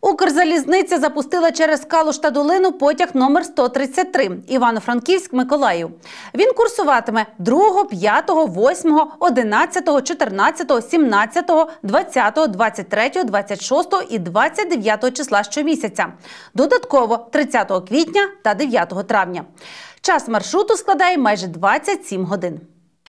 Укрзалізниця запустила через Калуш та долину потяг номер 133 Івано-Франківськ Миколаїв. Він курсуватиме 2, 5, 8, 11, 14, 17, 20, 23, 26 і 29 числа щомісяця. Додатково 30 квітня та 9 травня. Час маршруту складає майже 27 годин.